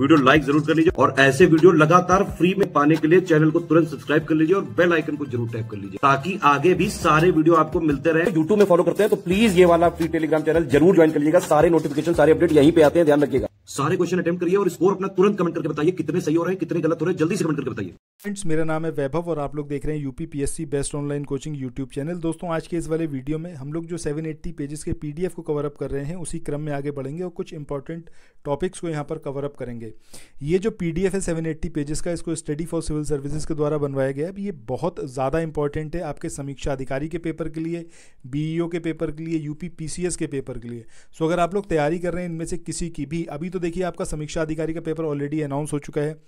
video like जरूर कर लीजिए और ऐसे वीडियो लगातार फ्री में पाने के लिए चैनल को तुरंत सब्सक्राइब कर लीजिए और बेल आइकन को जरूर टैप कर लीजिए ताकि आगे भी सारे वीडियो आपको मिलते रहे यूट्यूब में फॉलो करते हैं तो प्लीज ये वाला फ्री टेलीग्राम चैनल जरूर ज्वाइन कर लीजिएगा सारे नोटिफिकेशन सारे अपडेट यहीं पे आते हैं ध्यान रखिएगा सारे क्वेश्चन अटेम्प करिए और स्कोर अपना तुरंत कमेंट करके बताइए कितने सही हो रहे हैं कितने गलत हो रहे हैं जल्दी से कमेंट करके बताइए फ्रेंड्स मेरा नाम है वैभव और आप लोग देख रहे हैं UP best online coaching YouTube channel दोस्तों आज के इस वाले वीडियो में हम लोग जो 780 पेजेस के पीडीएफ को कवर अप कर रहे हैं उसी क्रम में आगे बढ़ेंगे और कुछ इंपॉर्टेंट टॉपिक्स को यहाँ पर कवर अप करेंगे जाएंगे ये जो पी डी एफ है सेवन एट्टी पेजेस का इसको स्टडी फॉर सिविल सर्विसेज के द्वारा बनवाया गया है ये बहुत ज़्यादा इंपॉर्टेंट है आपके समीक्षा अधिकारी के पेपर के लिए बी ई ओ के पेपर के लिए U P P C S के पेपर के लिए सो अगर आप लोग तैयारी कर रहे हैं इनमें से किसी की भी अभी तो देखिए आपका समीक्षा अधिकारी का पेपर ऑलरेडी अनाउंस हो चुका है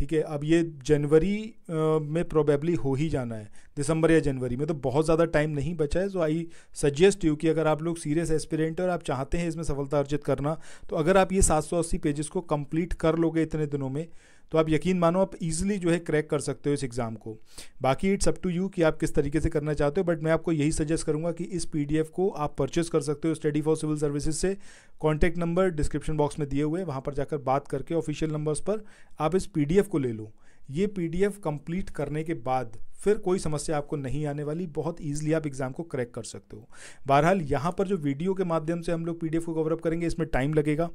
ठीक है अब ये जनवरी में प्रोबेबली हो ही जाना है दिसंबर या जनवरी में तो बहुत ज़्यादा टाइम नहीं बचा है सो आई सजेस्ट यू कि अगर आप लोग सीरियस एस्पिरेंट और आप चाहते हैं इसमें सफलता अर्जित करना तो अगर आप ये सात सौ अस्सी पेजेस को कंप्लीट कर लोगे इतने दिनों में तो आप यकीन मानो आप ईजिली जो है क्रैक कर सकते हो इस एग्ज़ाम को बाकी इट्स अप टू यू कि आप किस तरीके से करना चाहते हो बट मैं आपको यही सजेस्ट करूँगा कि इस पी को आप परचेस कर सकते हो स्टडी फॉर सिविल सर्विसेज से कॉन्टैक्ट नंबर डिस्क्रिप्शन बॉक्स में दिए हुए वहाँ पर जाकर बात करके ऑफिशियल नंबर्स पर आप इस पी को ले लो ये पीडीएफ कंप्लीट करने के बाद फिर कोई समस्या आपको नहीं आने वाली बहुत ईजिली आप एग्जाम को क्रैक कर सकते हो बहरहाल यहाँ पर जो वीडियो के माध्यम से हम लोग पीडीएफ को कवरअप करेंगे इसमें टाइम लगेगा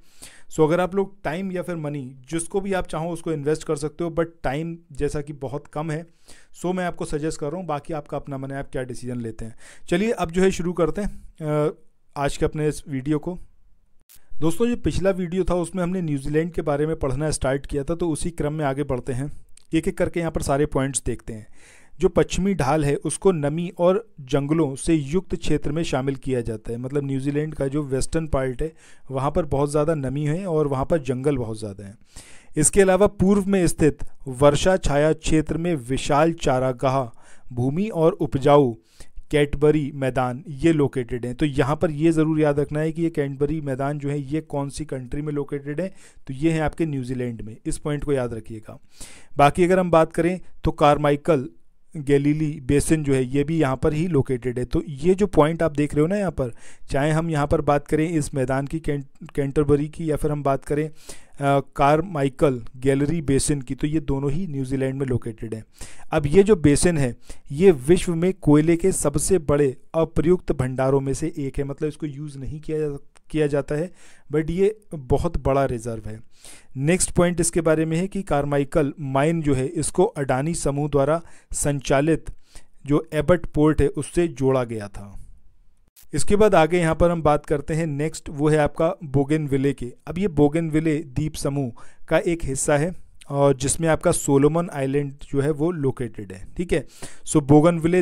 सो अगर आप लोग टाइम या फिर मनी जिसको भी आप चाहो उसको इन्वेस्ट कर सकते हो बट टाइम जैसा कि बहुत कम है सो मैं आपको सजेस्ट कर रहा हूँ बाकी आपका अपना मन है आप क्या डिसीजन लेते हैं चलिए अब जो है शुरू करते हैं आज के अपने इस वीडियो को दोस्तों जो पिछला वीडियो था उसमें हमने न्यूजीलैंड के बारे में पढ़ना स्टार्ट किया था तो उसी क्रम में आगे बढ़ते हैं एक एक करके यहाँ पर सारे पॉइंट्स देखते हैं जो पश्चिमी ढाल है उसको नमी और जंगलों से युक्त क्षेत्र में शामिल किया जाता है मतलब न्यूजीलैंड का जो वेस्टर्न पार्ट है वहाँ पर बहुत ज़्यादा नमी है और वहाँ पर जंगल बहुत ज़्यादा हैं इसके अलावा पूर्व में स्थित वर्षा छाया क्षेत्र में विशाल चारागाह भूमि और उपजाऊ कैटबरी मैदान ये लोकेटेड हैं तो यहाँ पर ये ज़रूर याद रखना है कि ये कैटबरी मैदान जो है ये कौन सी कंट्री में लोकेटेड है तो ये है आपके न्यूजीलैंड में इस पॉइंट को याद रखिएगा बाकी अगर हम बात करें तो कारमाइकल गैलीली बेसिन जो है ये भी यहाँ पर ही लोकेटेड है तो ये जो पॉइंट आप देख रहे हो ना यहाँ पर चाहे हम यहाँ पर बात करें इस मैदान की कैंटरबरी की या फिर हम बात करें कार माइकल गैलरी बेसिन की तो ये दोनों ही न्यूजीलैंड में लोकेटेड हैं अब ये जो बेसिन है ये विश्व में कोयले के सबसे बड़े अप्रयुक्त भंडारों में से एक है मतलब इसको यूज़ नहीं किया जा किया जाता है बट ये बहुत बड़ा रिजर्व है नेक्स्ट पॉइंट इसके बारे में है कि कारमाइकल माइन जो है इसको अडानी समूह द्वारा संचालित जो एबट पोर्ट है उससे जोड़ा गया था इसके बाद आगे यहाँ पर हम बात करते हैं नेक्स्ट वो है आपका बोगेन विले के अब ये बोगेन विले द्वीप समूह का एक हिस्सा है और जिसमें आपका सोलोमन आइलैंड जो है वो लोकेटेड है ठीक है so Bougainville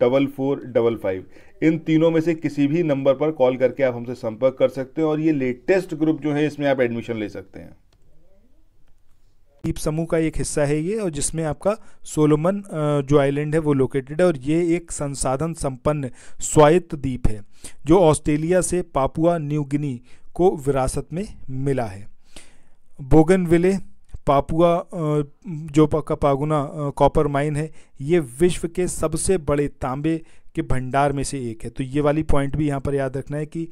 double four double five इन तीनों में से किसी भी नंबर पर कॉल करके आप हमसे संपर्क कर सकते हैं और ये लेटेस्ट ग्रुप जो है इसमें आप एडमिशन ले सकते हैं द्वीप समूह का एक हिस्सा है ये और जिसमें आपका सोलोमन जो आइलैंड है वो लोकेटेड है और ये एक संसाधन संपन्न स्वायत्त द्वीप है जो ऑस्ट्रेलिया से पापुआ न्यू गिनी को विरासत में मिला है बोगनविले पापुआ जो का पागुना कॉपर माइन है ये विश्व के सबसे बड़े तांबे के भंडार में से एक है तो ये वाली पॉइंट भी यहाँ पर याद रखना है कि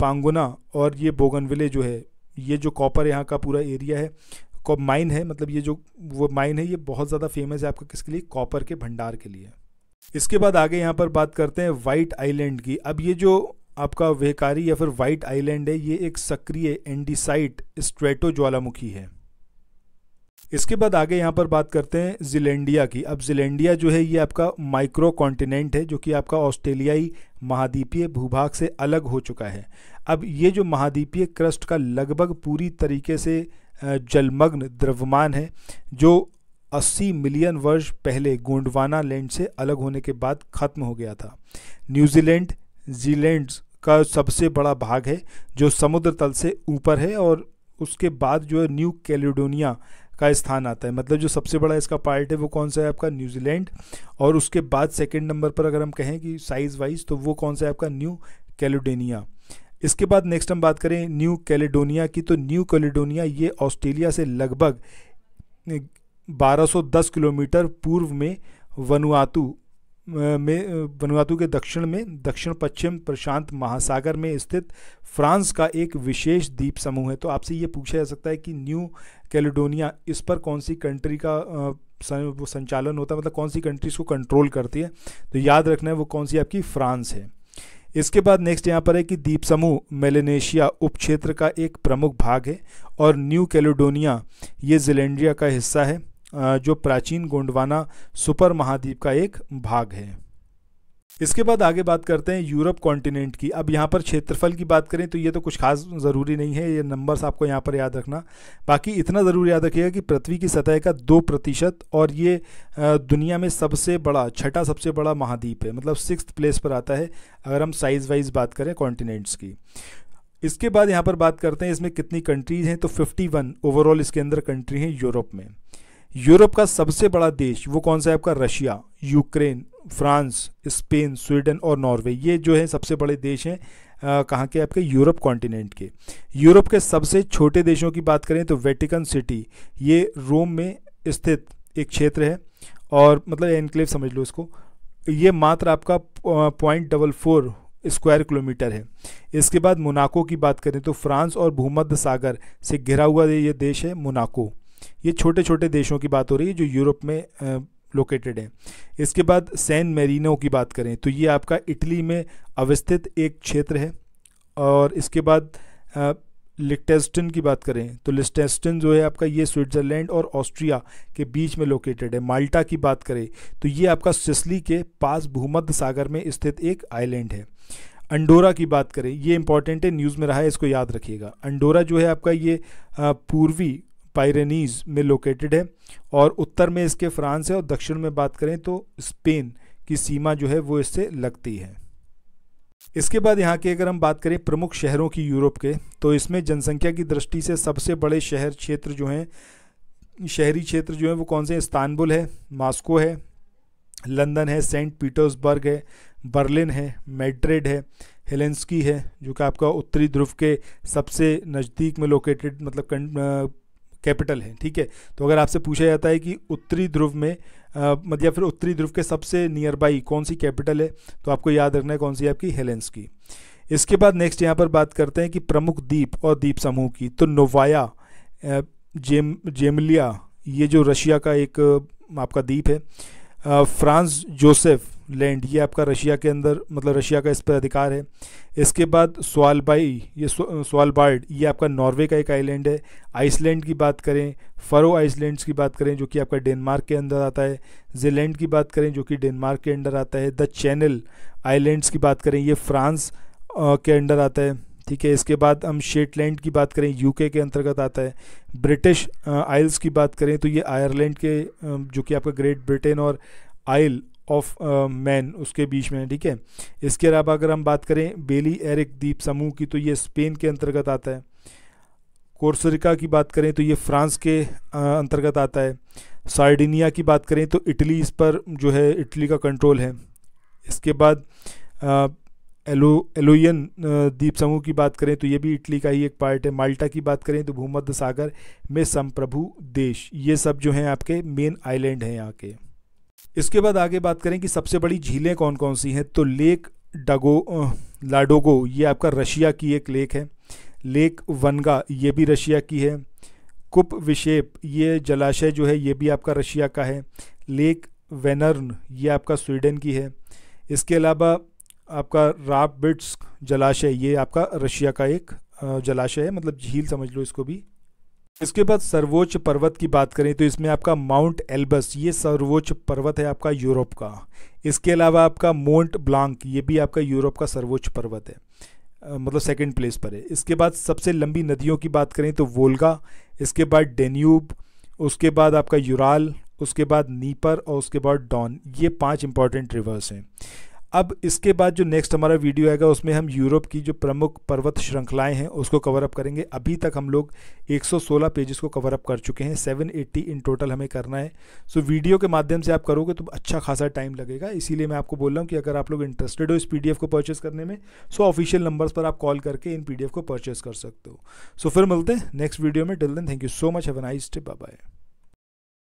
पांगुना और ये बोगनविले जो है ये जो कॉपर यहाँ का पूरा एरिया है माइन है मतलब ये जो वो माइन है ये बहुत ज़्यादा फेमस है आपका किसके लिए कॉपर के भंडार के लिए इसके बाद आगे यहाँ पर बात करते हैं वाइट आइलैंड की अब ये जो आपका वेकारी या फिर वाइट आइलैंड है ये एक सक्रिय एंडीसाइट स्ट्रेटो ज्वालामुखी है इसके बाद आगे यहाँ पर बात करते हैं जिलेंडिया की अब जिलेंडिया जो है ये आपका माइक्रो कॉन्टिनेंट है जो कि आपका ऑस्ट्रेलियाई महाद्वीपीय भूभाग से अलग हो चुका है अब ये जो महाद्वीपीय क्रस्ट का लगभग पूरी तरीके से जलमग्न द्रव्यमान है जो 80 मिलियन वर्ष पहले गोंडवाना लैंड से अलग होने के बाद ख़त्म हो गया था न्यूजीलैंड जीलैंड का सबसे बड़ा भाग है जो समुद्र तल से ऊपर है और उसके बाद जो है न्यू कैलिडोनिया का स्थान आता है मतलब जो सबसे बड़ा इसका पार्ट है वो कौन सा है आपका न्यूजीलैंड और उसके बाद सेकेंड नंबर पर अगर हम कहें कि साइज़ वाइज तो वो कौन सा है आपका न्यू कैलिडोनिया इसके बाद नेक्स्ट हम बात करें न्यू कैलिडोनिया की तो न्यू कैलिडोनिया ये ऑस्ट्रेलिया से लगभग 1210 किलोमीटर पूर्व में वनुआतू में वनुआतु के दक्षिण में दक्षिण पश्चिम प्रशांत महासागर में स्थित फ्रांस का एक विशेष द्वीप समूह है तो आपसे ये पूछा जा सकता है कि न्यू कैलिडोनिया इस पर कौन सी कंट्री का वो संचालन होता है मतलब कौन सी कंट्री इसको कंट्रोल करती है तो याद रखना है वो कौन सी आपकी फ्रांस है इसके बाद नेक्स्ट यहाँ पर है कि द्वीप समूह मेलेनेशिया उप का एक प्रमुख भाग है और न्यू कैलिडोनिया ये जिलेंड्रिया का हिस्सा है जो प्राचीन गोंडवाना सुपर महाद्वीप का एक भाग है इसके बाद आगे बात करते हैं यूरोप कॉन्टिनेंट की अब यहाँ पर क्षेत्रफल की बात करें तो ये तो कुछ खास ज़रूरी नहीं है ये नंबर्स आपको यहाँ पर याद रखना बाकी इतना ज़रूर याद रखिएगा कि पृथ्वी की सतह का दो प्रतिशत और ये दुनिया में सबसे बड़ा छठा सबसे बड़ा महाद्वीप है मतलब सिक्स प्लेस पर आता है अगर हम साइज़ वाइज बात करें कॉन्टिनेंट्स की इसके बाद यहाँ पर बात करते हैं इसमें कितनी कंट्रीज़ हैं तो फिफ्टी ओवरऑल इसके अंदर कंट्री हैं यूरोप में यूरोप का सबसे बड़ा देश वो कौन सा है आपका Russia Ukraine France Spain Sweden और नॉर्वे ये जो है सबसे बड़े देश हैं कहाँ के आपके यूरोप कॉन्टिनेंट के यूरोप के सबसे छोटे देशों की बात करें तो वेटिकन सिटी ये रोम में स्थित एक क्षेत्र है और मतलब एनक्लेव समझ लो इसको ये मात्र आपका point double four square kilometre है इसके बाद मोनाको की बात करें तो फ्रांस और भूमध्य सागर से घिरा हुआ ये देश है मोनाको ये छोटे छोटे देशों की बात हो रही है जो यूरोप में लोकेटेड हैं इसके बाद सैन मेरिनो की बात करें तो ये आपका इटली में अवस्थित एक क्षेत्र है और इसके बाद लिटेस्टन की बात करें तो लिस्टेस्टन जो है आपका ये स्विट्ज़रलैंड और ऑस्ट्रिया के बीच में लोकेटेड है माल्टा की बात करें तो ये आपका सिसली के पास भूमध्य सागर में स्थित एक आइलैंड है अंडोरा की बात करें ये इंपॉर्टेंट है न्यूज़ में रहा है इसको याद रखिएगा अंडोरा जो है आपका ये पूर्वी पायरेनीज में लोकेटेड है और उत्तर में इसके फ्रांस है और दक्षिण में बात करें तो स्पेन की सीमा जो है वो इससे लगती है इसके बाद यहाँ की अगर हम बात करें प्रमुख शहरों की यूरोप के तो इसमें जनसंख्या की दृष्टि से सबसे बड़े शहर क्षेत्र जो हैं शहरी क्षेत्र जो हैं वो कौन से इस्तानबुल है मास्को है लंदन है सेंट पीटर्सबर्ग है बर्लिन है मेड्रिड है हेलेंस्की है जो कि आपका उत्तरी ध्रुव के सबसे नज़दीक में लोकेटेड मतलब कैपिटल है ठीक है तो अगर आपसे पूछा जाता है कि उत्तरी ध्रुव में मतलब या फिर उत्तरी ध्रुव के सबसे नियर बाई कौन सी कैपिटल है तो आपको याद रखना है कौन सी आपकी हेलेंस की इसके बाद नेक्स्ट यहाँ पर बात करते हैं कि प्रमुख द्वीप और द्वीप समूह की तो नोवाया जेम जेमलिया ये जो रशिया का एक आपका द्वीप है फ्रांस जोसेफ लैंड ये आपका रशिया के अंदर मतलब रशिया का इस पर अधिकार है इसके बाद स्वालबाई ये स्वालबार्ड ये आपका नॉर्वे का एक आइलैंड है आइसलैंड की बात करें फरो आइसलैंड्स की बात करें जो कि आपका डेनमार्क के अंदर आता है जीलैंड की बात करें जो कि डेनमार्क के अंडर आता है द चैनल आइलैंड्स की बात करें ये फ्रांस के अंडर आता है ठीक है इसके बाद हम शेटलैंड की बात करें यूके के अंतर्गत आता है ब्रिटिश आइल्स की बात करें तो ये आयरलैंड के जो कि आपका ग्रेट ब्रिटेन और आयल ऑफ मैन उसके बीच में ठीक है इसके अलावा अगर हम बात करें बेली एरिक द्वीप समूह की तो ये स्पेन के अंतर्गत आता है कोर्सरिका की बात करें तो ये फ्रांस के अंतर्गत आता है सार्डिनिया की बात करें तो इटली इस पर जो है इटली का कंट्रोल है इसके बाद एलो एलोयन द्वीप समूह की बात करें तो ये भी इटली का ही एक पार्ट है माल्टा की बात करें तो भूमध्य सागर में संप्रभु देश ये सब जो हैं आपके मेन आइलैंड हैं यहाँ के इसके बाद आगे बात करें कि सबसे बड़ी झीलें कौन कौन सी हैं तो लेक डगो लाडोगो ये आपका रशिया की एक लेक है लेक वनगा ये भी रशिया की है कुप विशेप ये जलाशय जो है ये भी आपका रशिया का है लेक वेनर्न ये आपका स्वीडन की है इसके अलावा आपका राबबिट्स जलाशय ये आपका रशिया का एक जलाशय है मतलब झील समझ लो इसको भी इसके बाद सर्वोच्च पर्वत की बात करें तो इसमें आपका माउंट एल्बस ये सर्वोच्च पर्वत है आपका यूरोप का इसके अलावा आपका मोंट ब्लांक ये भी आपका यूरोप का सर्वोच्च पर्वत है मतलब सेकंड प्लेस पर है इसके बाद सबसे लंबी नदियों की बात करें तो वोल्गा इसके बाद डेन्यूब उसके बाद आपका यूराल उसके बाद नीपर और उसके बाद डॉन ये पांच इंपॉर्टेंट रिवर्स हैं अब इसके बाद जो नेक्स्ट हमारा वीडियो आएगा उसमें हम यूरोप की जो प्रमुख पर्वत श्रृंखलाएं हैं उसको कवर अप करेंगे अभी तक हम लोग 116 पेजेस को कवर अप कर चुके हैं 780 इन टोटल हमें करना है सो so, वीडियो के माध्यम से आप करोगे तो अच्छा खासा टाइम लगेगा इसीलिए मैं आपको बोल रहा हूँ कि अगर आप लोग इंटरेस्टेड हो इस पी को परचेस करने में सो ऑफिशियल नंबर्स पर आप कॉल करके इन पी को परचेस कर सकते हो सो so, फिर मिलते हैं नेक्स्ट वीडियो में till then thank you so much have nice day bye